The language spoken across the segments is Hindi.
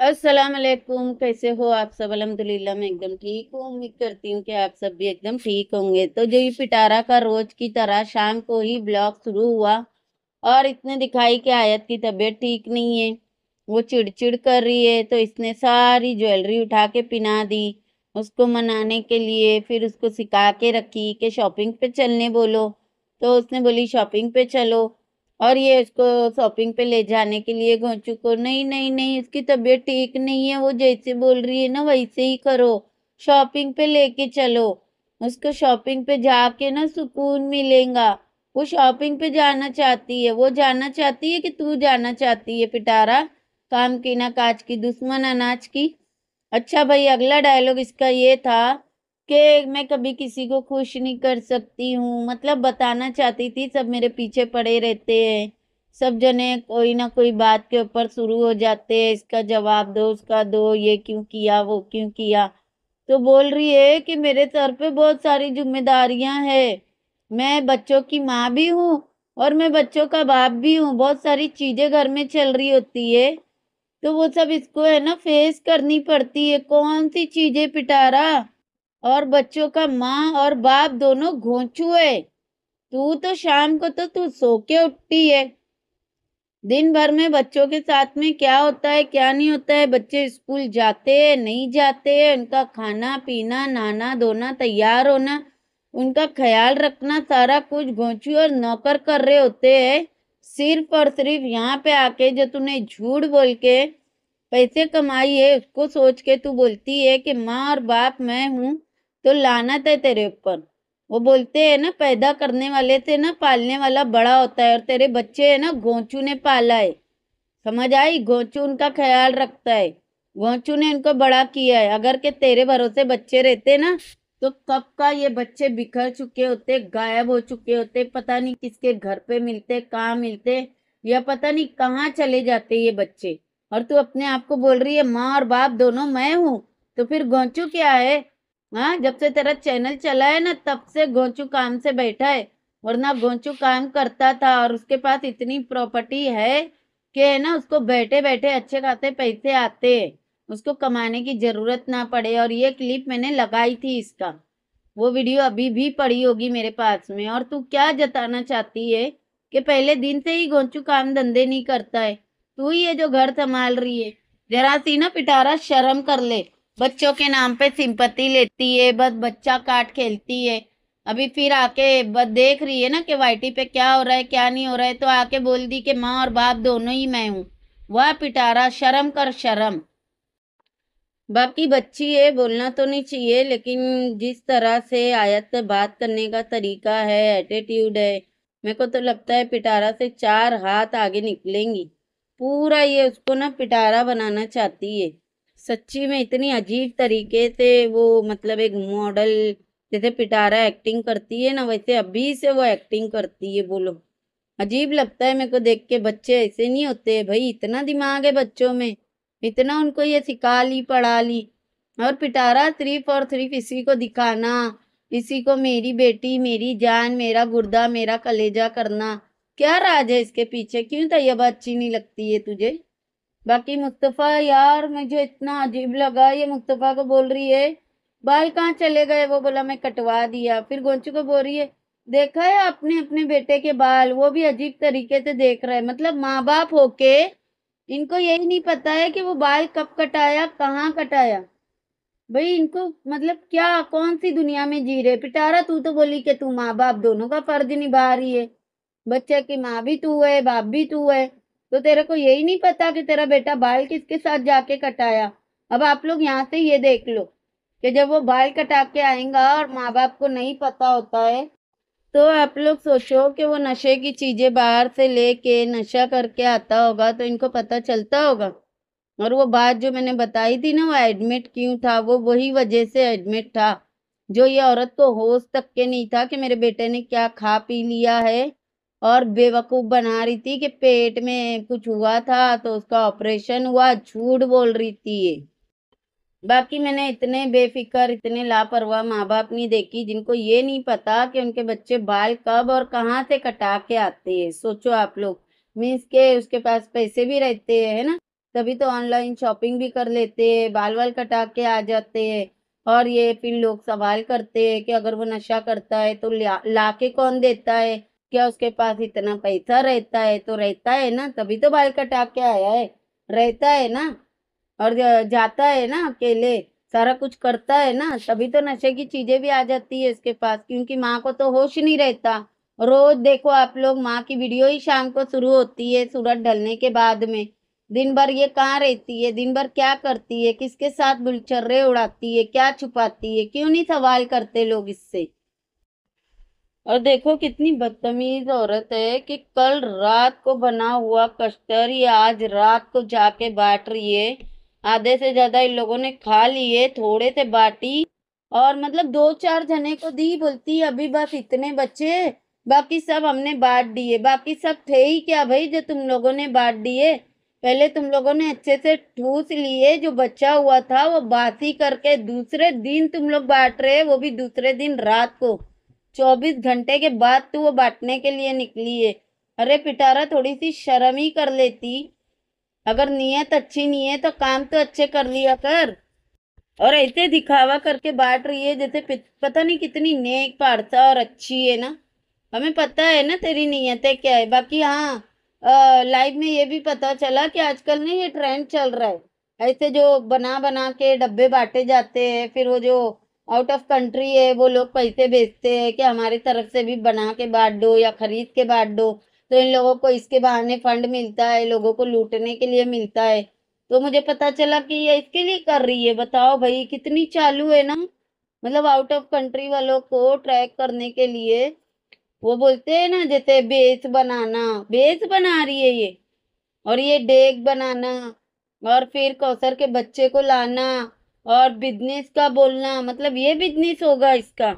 वालेकुम कैसे हो आप सब अलहमदिल्ला मैं एकदम ठीक हूँ उम्मीद करती हूँ कि आप सब भी एकदम ठीक होंगे तो जो ये पिटारा का रोज की तरह शाम को ही ब्लॉग शुरू हुआ और इसने दिखाई कि आयत की तबीयत ठीक नहीं है वो चिड़चिड़ कर रही है तो इसने सारी ज्वेलरी उठा के पिना दी उसको मनाने के लिए फिर उसको सिखा के रखी कि शॉपिंग पे चलने बोलो तो उसने बोली शॉपिंग पे चलो और ये इसको शॉपिंग पे ले जाने के लिए घो को नहीं नहीं नहीं इसकी तबीयत ठीक नहीं है वो जैसे बोल रही है ना वैसे ही करो शॉपिंग पे लेके चलो उसको शॉपिंग पे जाके ना सुकून मिलेगा वो शॉपिंग पे जाना चाहती है वो जाना चाहती है कि तू जाना चाहती है पिटारा काम की ना काज की दुश्मन अनाज की अच्छा भाई अगला डायलॉग इसका ये था कि मैं कभी किसी को खुश नहीं कर सकती हूँ मतलब बताना चाहती थी सब मेरे पीछे पड़े रहते हैं सब जने कोई ना कोई बात के ऊपर शुरू हो जाते हैं इसका जवाब दो उसका दो ये क्यों किया वो क्यों किया तो बोल रही है कि मेरे सर पे बहुत सारी जिम्मेदारियां हैं मैं बच्चों की माँ भी हूँ और मैं बच्चों का बाप भी हूँ बहुत सारी चीज़ें घर में चल रही होती है तो वो सब इसको है ना फेस करनी पड़ती है कौन सी चीज़ें पिटारा और बच्चों का माँ और बाप दोनों घोंचू है तू तो शाम को तो तू सो के उठती है दिन भर में बच्चों के साथ में क्या होता है क्या नहीं होता है बच्चे स्कूल जाते हैं नहीं जाते हैं उनका खाना पीना नहाना धोना तैयार होना उनका ख्याल रखना सारा कुछ घोंचू और नौकर कर रहे होते हैं सिर्फ और सिर्फ यहाँ पे आके जो तूने झूठ बोल के पैसे कमाई है उसको सोच के तू बोलती है कि माँ और बाप मैं हूँ तो लानत है तेरे ऊपर वो बोलते हैं ना पैदा करने वाले थे ना पालने वाला बड़ा होता है और तेरे बच्चे है ना गोचू ने पाला है समझ आई गोचू उनका ख्याल रखता है गोचू ने उनको बड़ा किया है अगर के तेरे भरोसे बच्चे रहते ना तो कब का ये बच्चे बिखर चुके होते गायब हो चुके होते पता नहीं किसके घर पे मिलते कहाँ मिलते या पता नहीं कहाँ चले जाते ये बच्चे और तू अपने आप को बोल रही है माँ और बाप दोनों मैं हूँ तो फिर गोचू क्या है हाँ जब से तेरा चैनल चला है ना तब से गोचू काम से बैठा है वरना गोचू काम करता था और उसके पास इतनी प्रॉपर्टी है कि है ना उसको बैठे बैठे अच्छे खाते पैसे आते हैं उसको कमाने की ज़रूरत ना पड़े और ये क्लिप मैंने लगाई थी इसका वो वीडियो अभी भी पड़ी होगी मेरे पास में और तू क्या जताना चाहती है कि पहले दिन से ही गोंचू काम धंधे नहीं करता है तू ही है जो घर संभाल रही है जरा सी ना पिटारा शर्म कर ले बच्चों के नाम पे सिंपत्ति लेती है बस बच्चा काट खेलती है अभी फिर आके बस देख रही है ना कि वाइटी पे क्या हो रहा है क्या नहीं हो रहा है तो आके बोल दी कि माँ और बाप दोनों ही मैं हूँ वह पिटारा शर्म कर शर्म बाप की बच्ची है बोलना तो नहीं चाहिए लेकिन जिस तरह से आयत से बात करने का तरीका है एटीट्यूड है मेरे को तो लगता है पिटारा से चार हाथ आगे निकलेंगी पूरा ये उसको ना पिटारा बनाना चाहती है सच्ची में इतनी अजीब तरीके से वो मतलब एक मॉडल जैसे पिटारा एक्टिंग करती है ना वैसे अभी से वो एक्टिंग करती है बोलो अजीब लगता है मेरे को देख के बच्चे ऐसे नहीं होते भाई इतना दिमाग है बच्चों में इतना उनको ये सिखा ली पढ़ा ली और पिटारा सिर्फ और सिर्फ इसी को दिखाना इसी को मेरी बेटी मेरी जान मेरा गुर्दा मेरा कलेजा करना क्या राज है इसके पीछे क्यों तैयबा अच्छी नहीं लगती है तुझे बाकी मुस्तफ़ा यार मुझे इतना अजीब लगा ये मुस्तफ़ा को बोल रही है बाल कहाँ चले गए वो बोला मैं कटवा दिया फिर गोंचू को बोल रही है देखा है अपने अपने बेटे के बाल वो भी अजीब तरीके से देख रहा है मतलब माँ बाप होके इनको यही नहीं पता है कि वो बाल कब कटाया कहाँ कटाया भाई इनको मतलब क्या कौन सी दुनिया में जी रहे पिटारा तू तो बोली कि तू माँ बाप दोनों का फर्ज निभा रही है बच्चे की माँ भी तू है बाप भी तू है तो तेरे को यही नहीं पता कि तेरा बेटा बाल किसके साथ जाके कटाया अब आप लोग यहाँ से ये देख लो कि जब वो बाल कटा के आएगा और माँ बाप को नहीं पता होता है तो आप लोग सोचो कि वो नशे की चीज़ें बाहर से लेके नशा करके आता होगा तो इनको पता चलता होगा और वो बात जो मैंने बताई थी ना वो एडमिट क्यों था वो वही वजह से एडमिट था जो ये औरत को होश तक के नहीं था कि मेरे बेटे ने क्या खा पी लिया है और बेवकूफ़ बना रही थी कि पेट में कुछ हुआ था तो उसका ऑपरेशन हुआ झूठ बोल रही थी ये बाकी मैंने इतने बेफिक्र इतने लापरवाह माँ बाप नहीं देखी जिनको ये नहीं पता कि उनके बच्चे बाल कब और कहाँ से कटा के आते हैं सोचो आप लोग मीन्स के उसके पास पैसे भी रहते हैं है ना तभी तो ऑनलाइन शॉपिंग भी कर लेते हैं बाल वाल कटा के आ जाते हैं और ये फिर लोग सवाल करते हैं कि अगर वो नशा करता है तो ला के कौन देता है क्या उसके पास इतना पैसा रहता है तो रहता है ना तभी तो बाल कटा के आया है रहता है ना और जाता है ना अकेले सारा कुछ करता है ना तभी तो नशे की चीजें भी आ जाती है इसके पास क्योंकि माँ को तो होश नहीं रहता रोज देखो आप लोग माँ की वीडियो ही शाम को शुरू होती है सूरज ढलने के बाद में दिन भर ये कहाँ रहती है दिन भर क्या करती है किसके साथ बुलचर्रे उड़ाती है क्या छुपाती है क्यों नहीं सवाल करते लोग इससे और देखो कितनी बदतमीज औरत है कि कल रात को बना हुआ कस्टर ये आज रात को जाके बांट रही है आधे से ज़्यादा इन लोगों ने खा लिए थोड़े से बाटी और मतलब दो चार जने को दी बोलती अभी बस इतने बच्चे बाकी सब हमने बांट दिए बाकी सब थे ही क्या भाई जो तुम लोगों ने बांट दिए पहले तुम लोगों ने अच्छे से ठूस लिए जो बच्चा हुआ था वो बासी करके दूसरे दिन तुम लोग बांट रहे वो भी दूसरे दिन रात को चौबीस घंटे के बाद तू तो वो बांटने के लिए निकली है अरे पिटारा थोड़ी सी शर्म ही कर लेती अगर नीयत अच्छी नहीं है तो काम तो अच्छे कर लिया कर और ऐसे दिखावा करके बांट रही है जैसे पता नहीं कितनी नेक पारसा और अच्छी है ना हमें पता है ना तेरी नीयतें क्या है बाकी हाँ लाइव में ये भी पता चला कि आजकल ना ये ट्रेंड चल रहा है ऐसे जो बना बना के डब्बे बांटे जाते हैं फिर वो जो आउट ऑफ कंट्री है वो लोग पैसे भेजते हैं कि हमारे तरफ से भी बना के बांट दो या खरीद के बांट दो तो इन लोगों को इसके बहाने फंड मिलता है लोगों को लूटने के लिए मिलता है तो मुझे पता चला कि ये इसके लिए कर रही है बताओ भाई कितनी चालू है ना मतलब आउट ऑफ कंट्री वालों को ट्रैक करने के लिए वो बोलते हैं ना जैसे बेस बनाना बेस बना रही है ये और ये डेग बनाना और फिर कौसर के बच्चे को लाना और बिजनेस का बोलना मतलब ये बिजनेस होगा इसका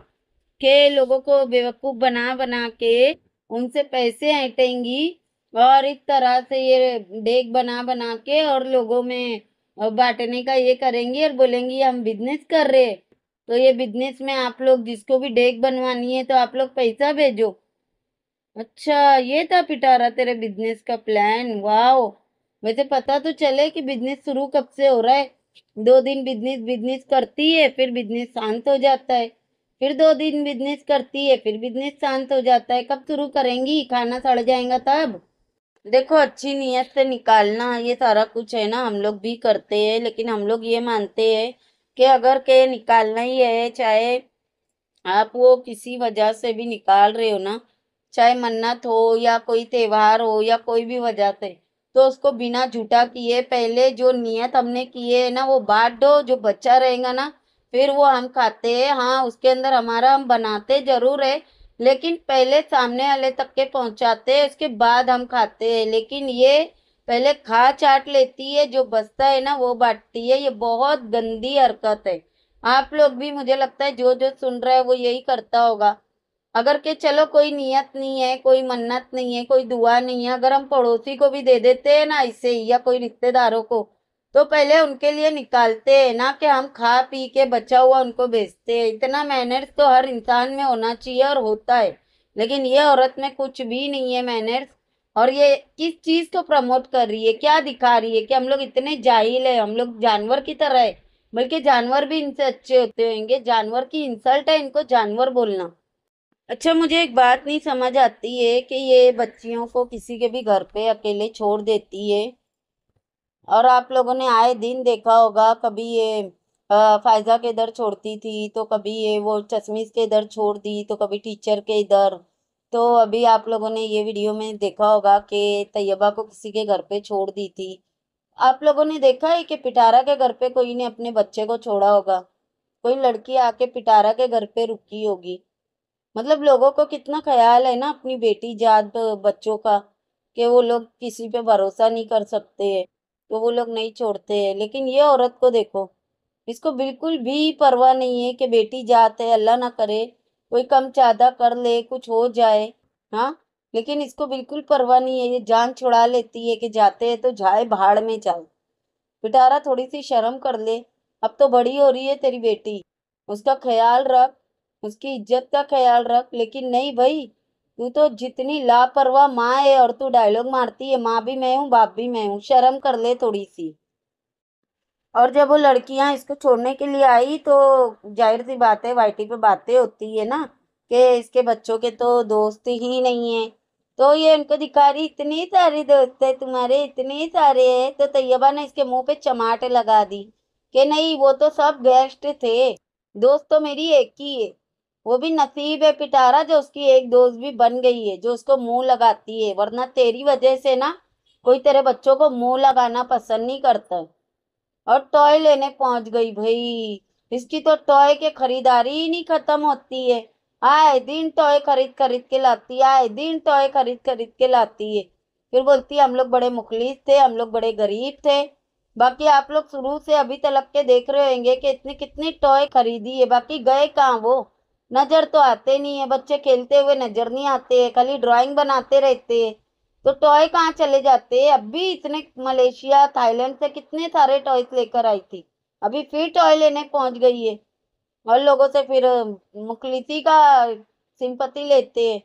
के लोगों को बेवकूफ़ बना बना के उनसे पैसे हटेंगी और इस तरह से ये डेग बना बना के और लोगों में बांटने का ये करेंगी और बोलेंगी हम बिजनेस कर रहे तो ये बिजनेस में आप लोग जिसको भी डेग बनवानी है तो आप लोग पैसा भेजो अच्छा ये था पिटारा तेरे बिजनेस का प्लान वाह वैसे पता तो चले कि बिजनेस शुरू कब से हो रहा है दो दिन बिजनेस बिजनेस करती है फिर बिजनेस शांत हो जाता है फिर दो दिन बिजनेस करती है फिर बिजनेस शांत हो जाता है कब शुरू करेंगी खाना सड़ जाएगा तब देखो अच्छी नीयत से निकालना ये सारा कुछ है ना हम लोग भी करते हैं लेकिन हम लोग ये मानते हैं कि अगर के निकालना ही है चाहे आप वो किसी वजह से भी निकाल रहे हो ना चाहे मन्नत हो या कोई त्यौहार हो या कोई भी वजह से तो उसको बिना झूठा किए पहले जो नियत हमने किए है ना वो बांट दो जो बच्चा रहेगा ना फिर वो हम खाते हैं हाँ उसके अंदर हमारा हम बनाते ज़रूर है लेकिन पहले सामने वाले तक के पहुँचाते हैं उसके बाद हम खाते हैं लेकिन ये पहले खा चाट लेती है जो बसता है ना वो बांटती है ये बहुत गंदी हरकत है आप लोग भी मुझे लगता है जो जो सुन रहा है वो यही करता होगा अगर के चलो कोई नियत नहीं है कोई मन्नत नहीं है कोई दुआ नहीं है अगर हम पड़ोसी को भी दे देते हैं ना इसे या कोई रिश्तेदारों को तो पहले उनके लिए निकालते हैं ना कि हम खा पी के बचा हुआ उनको भेजते हैं इतना मैनर्स तो हर इंसान में होना चाहिए और होता है लेकिन ये औरत में कुछ भी नहीं है मैनर्स और ये किस चीज़ को प्रमोट कर रही है क्या दिखा रही है कि हम लोग इतने जाहिल है हम लोग जानवर की तरह है बल्कि जानवर भी इनसे अच्छे होते होंगे जानवर की इंसल्ट है इनको जानवर बोलना अच्छा मुझे एक बात नहीं समझ आती है कि ये बच्चियों को किसी के भी घर पे अकेले छोड़ देती है और आप लोगों ने आए दिन देखा होगा कभी ये फायजा के इधर छोड़ती थी तो कभी ये वो चश्मिश के इधर छोड़ दी तो कभी टीचर के इधर तो अभी आप लोगों ने ये वीडियो में देखा होगा कि तैयबा को किसी के घर पे छोड़ दी थी आप लोगों ने देखा है कि पिटारा के घर पे कोई ने अपने बच्चे को छोड़ा होगा कोई लड़की आके पिटारा के घर पे रुकी होगी मतलब लोगों को कितना ख्याल है ना अपनी बेटी जात बच्चों का कि वो लोग किसी पे भरोसा नहीं कर सकते है तो वो लोग नहीं छोड़ते हैं लेकिन ये औरत को देखो इसको बिल्कुल भी परवाह नहीं है कि बेटी जात है अल्लाह ना करे कोई कम ज़्यादा कर ले कुछ हो जाए हाँ लेकिन इसको बिल्कुल परवाह नहीं है ये जान छुड़ा लेती है कि जाते हैं तो जाए भाड़ में जाए बेटारा थोड़ी सी शर्म कर ले अब तो बड़ी हो रही है तेरी बेटी उसका ख्याल रख उसकी इज्जत का ख्याल रख लेकिन नहीं भाई तू तो जितनी लापरवाह माँ है और तू डायलॉग मारती है माँ भी मैं हूँ बाप भी मैं हूँ शर्म कर ले थोड़ी सी और जब वो लड़कियाँ इसको छोड़ने के लिए आई तो जाहिर सी बात है वाइटी पे बातें होती है ना कि इसके बच्चों के तो दोस्त ही नहीं है तो ये उनको दिखा रही इतनी सारी दोस्त है तुम्हारे इतने सारे है तो तैयबा ने इसके मुंह पे चमाट लगा दी कि नहीं वो तो सब बेस्ट थे दोस्त तो मेरी एक ही है वो भी नसीब है पिटारा जो उसकी एक दोस्त भी बन गई है जो उसको मुंह लगाती है वरना तेरी वजह से ना कोई तेरे बच्चों को मुंह लगाना पसंद नहीं करता और टॉय लेने पहुंच गई भाई इसकी तो टॉय के खरीदारी ही नहीं खत्म होती है आए दिन टॉय खरीद खरीद के लाती है आए दिन टॉय खरीद खरीद के लाती है फिर बोलती है हम लोग बड़े मुखलिस थे हम लोग बड़े गरीब थे बाकी आप लोग शुरू से अभी तलक के देख रहे होंगे कि इतने कितनी टॉय खरीदी है बाकी गए कहाँ वो नज़र तो आते नहीं है बच्चे खेलते हुए नज़र नहीं आते है खाली ड्राइंग बनाते रहते हैं तो टॉय कहाँ चले जाते है अब भी इतने मलेशिया थाईलैंड से कितने सारे टॉय लेकर आई थी अभी फिर टॉय लेने पहुँच गई है और लोगों से फिर मुखलिति का सिंपति लेते हैं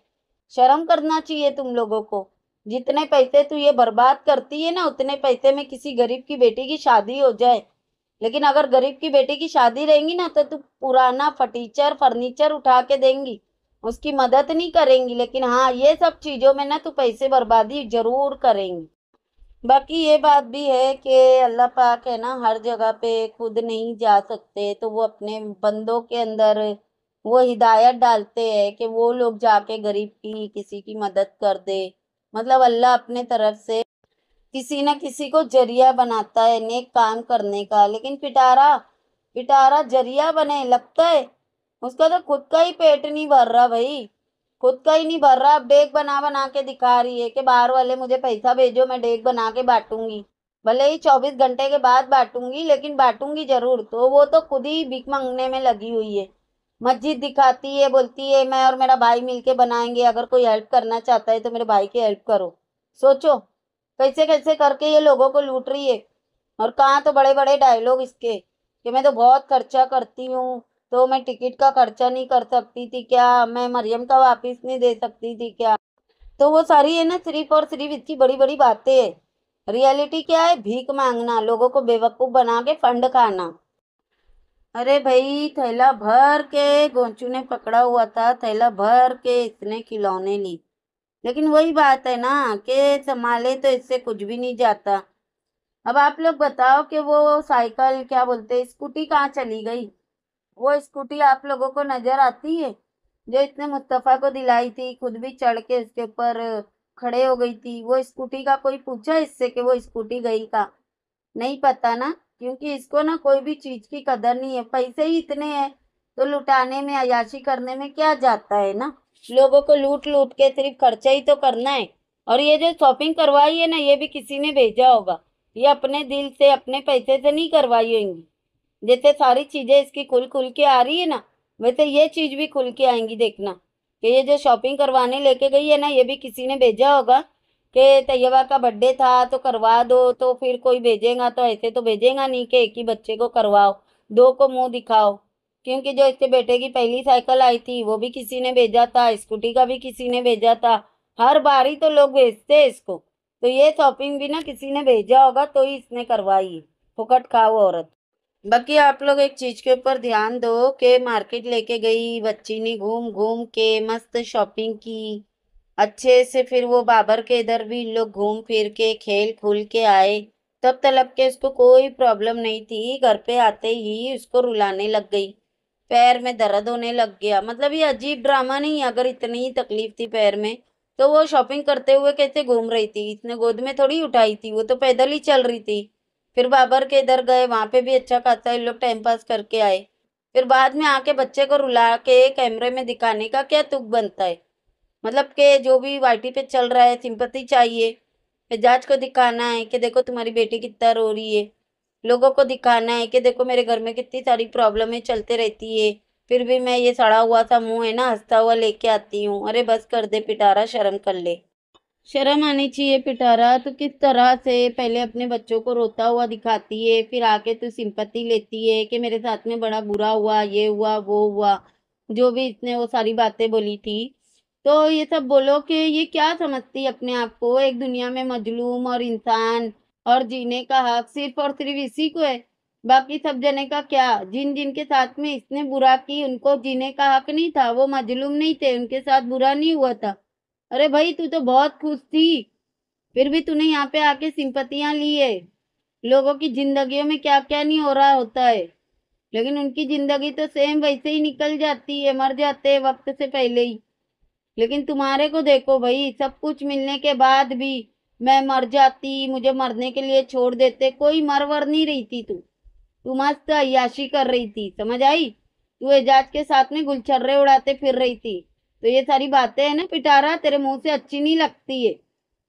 शर्म करना चाहिए तुम लोगों को जितने पैसे तू ये बर्बाद करती है ना उतने पैसे में किसी गरीब की बेटी की शादी हो जाए लेकिन अगर गरीब की बेटी की शादी रहेंगी ना तो तू पुराना फर्नीचर फर्नीचर उठा के देंगी उसकी मदद नहीं करेंगी लेकिन हाँ ये सब चीज़ों में ना तू पैसे बर्बादी जरूर करेंगी बाकी ये बात भी है कि अल्लाह पाक है ना हर जगह पे खुद नहीं जा सकते तो वो अपने बंदों के अंदर वो हिदायत डालते हैं कि वो लोग जाके गरीब की किसी की मदद कर दे मतलब अल्लाह अपने तरफ से किसी न किसी को जरिया बनाता है नेक काम करने का लेकिन पिटारा पिटारा जरिया बने लगता है उसका तो खुद का ही पेट नहीं भर रहा भाई खुद का ही नहीं भर रहा अब डेक बना बना के दिखा रही है कि बाहर वाले मुझे पैसा भेजो मैं डेक बना के बांटूंगी भले ही चौबीस घंटे के बाद बांटूंगी लेकिन बांटूंगी जरूर तो वो तो खुद ही भीख मांगने में लगी हुई है मस्जिद दिखाती है बोलती है मैं और मेरा भाई मिलके बनाएंगे अगर कोई हेल्प करना चाहता है तो मेरे भाई की हेल्प करो सोचो कैसे तो कैसे करके ये लोगों को लूट रही है और कहाँ तो बड़े बड़े डायलॉग इसके कि मैं तो बहुत खर्चा करती हूँ तो मैं टिकट का खर्चा नहीं कर सकती थी क्या मैं मरियम का वापस नहीं दे सकती थी क्या तो वो सारी है ना सिर्फ और सिर्फ इसकी बड़ी बड़ी बातें है रियलिटी क्या है भीख मांगना लोगों को बेवकूफ़ बना के फंड खाना अरे भाई थैला भर के गोंचू ने पकड़ा हुआ था थैला भर के इसने खिलौने ली लेकिन वही बात है ना कि संभाले तो इससे कुछ भी नहीं जाता अब आप लोग बताओ कि वो साइकिल क्या बोलते हैं स्कूटी कहाँ चली गई वो स्कूटी आप लोगों को नज़र आती है जो इतने मुस्तफ़ा को दिलाई थी खुद भी चढ़ के उसके ऊपर खड़े हो गई थी वो स्कूटी का कोई पूछा इससे कि वो स्कूटी गई का नहीं पता ना क्योंकि इसको ना कोई भी चीज़ की कदर नहीं है पैसे ही इतने हैं तो लुटाने में अयाशी करने में क्या जाता है ना लोगों को लूट लूट के सिर्फ खर्चा ही तो करना है और ये जो शॉपिंग करवाई है ना ये भी किसी ने भेजा होगा ये अपने दिल से अपने पैसे से नहीं करवाई होंगी जैसे सारी चीज़ें इसकी खुल खुल के आ रही है ना वैसे ये चीज़ भी खुल के आएंगी देखना कि ये जो शॉपिंग करवाने लेके गई है ना ये भी किसी ने भेजा होगा कि तैयबा का बर्थडे था तो करवा दो तो फिर कोई भेजेगा तो ऐसे तो भेजेगा नहीं कि एक ही बच्चे को करवाओ दो को मुंह दिखाओ क्योंकि जो इसके बेटे की पहली साइकिल आई थी वो भी किसी ने भेजा था स्कूटी का भी किसी ने भेजा था हर बार ही तो लोग भेजते हैं इसको तो ये शॉपिंग भी ना किसी ने भेजा होगा तो ही इसने करवाई फुकट खाओ औरत बाकी आप लोग एक चीज़ के ऊपर ध्यान दो कि मार्केट लेके गई बच्ची ने घूम घूम के मस्त शॉपिंग की अच्छे से फिर वो बाबर के इधर भी लोग घूम फिर के खेल खूल के आए तब तलब के उसको कोई प्रॉब्लम नहीं थी घर पे आते ही उसको रुलाने लग गई पैर में दर्द होने लग गया मतलब ये अजीब ड्रामा नहीं अगर इतनी ही तकलीफ थी पैर में तो वो शॉपिंग करते हुए कैसे घूम रही थी इतने गोद में थोड़ी उठाई थी वो तो पैदल ही चल रही थी फिर बाबर के इधर गए वहाँ पे भी अच्छा खासा इन लोग टाइम पास करके आए फिर बाद में आके बच्चे को रुला के कैमरे में दिखाने का क्या तुक बनता है मतलब के जो भी वाइटी पे चल रहा है सिंपत्ति चाहिए मिजाज को दिखाना है कि देखो तुम्हारी बेटी कितना रो रही है लोगों को दिखाना है कि देखो मेरे घर में कितनी सारी प्रॉब्लमें चलते रहती है फिर भी मैं ये सड़ा हुआ सा मुंह है ना हंसता हुआ लेके आती हूँ अरे बस कर दे पिटारा शर्म कर ले शर्म आनी चाहिए पिटारा तो किस तरह से पहले अपने बच्चों को रोता हुआ दिखाती है फिर आके तू सिंपत्ति लेती है कि मेरे साथ में बड़ा बुरा हुआ ये हुआ वो हुआ जो भी इसने वो सारी बातें बोली थी तो ये सब बोलो कि ये क्या समझती अपने आप को एक दुनिया में मजलूम और इंसान और जीने का हक सिर्फ और सिर्फ इसी को है बाकी सब जने का क्या जिन जिन के साथ में इसने बुरा की उनको जीने का हक नहीं था वो मजलूम नहीं थे उनके साथ बुरा नहीं हुआ था अरे भाई तू तो बहुत खुश थी फिर भी तूने यहाँ पे आके सिंपतियाँ ली है लोगों की जिंदगियों में क्या क्या नहीं हो रहा होता है लेकिन उनकी जिंदगी तो सेम वैसे ही निकल जाती है मर जाते हैं वक्त से पहले ही लेकिन तुम्हारे को देखो भाई सब कुछ मिलने के बाद भी मैं मर जाती मुझे मरने के लिए छोड़ देते कोई मर वर नहीं रही थी तू तू मस्त अयाशी कर रही थी समझ आई तू एजाज के साथ में गुलछर्रे उड़ाते फिर रही थी तो ये सारी बातें है ना पिटारा तेरे मुंह से अच्छी नहीं लगती है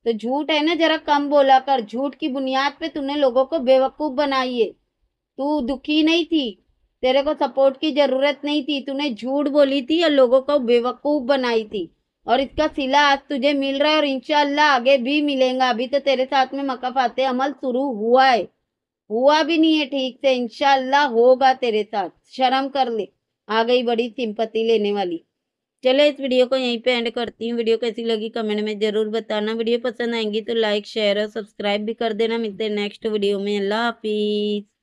तो झूठ है ना जरा कम बोला कर झूठ की बुनियाद पे तूने लोगों को बेवकूफ बनाई है तू दुखी नहीं थी तेरे को सपोर्ट की जरूरत नहीं थी तूने झूठ बोली थी और लोगों को बेवकूफ बनाई थी और इसका सिला आज तुझे मिल रहा है और इनशाला आगे भी मिलेगा अभी तो तेरे साथ में मक्का फाते अमल शुरू हुआ है हुआ भी नहीं है ठीक से इनशाला होगा तेरे साथ शर्म कर ले आ गई बड़ी सिंपत्ति लेने वाली चले इस वीडियो को यहीं पे एंड करती हूँ वीडियो कैसी लगी कमेंट में ज़रूर बताना वीडियो पसंद आएंगी तो लाइक शेयर और सब्सक्राइब भी कर देना मिलते हैं नेक्स्ट वीडियो में अल्लाह हाफिज़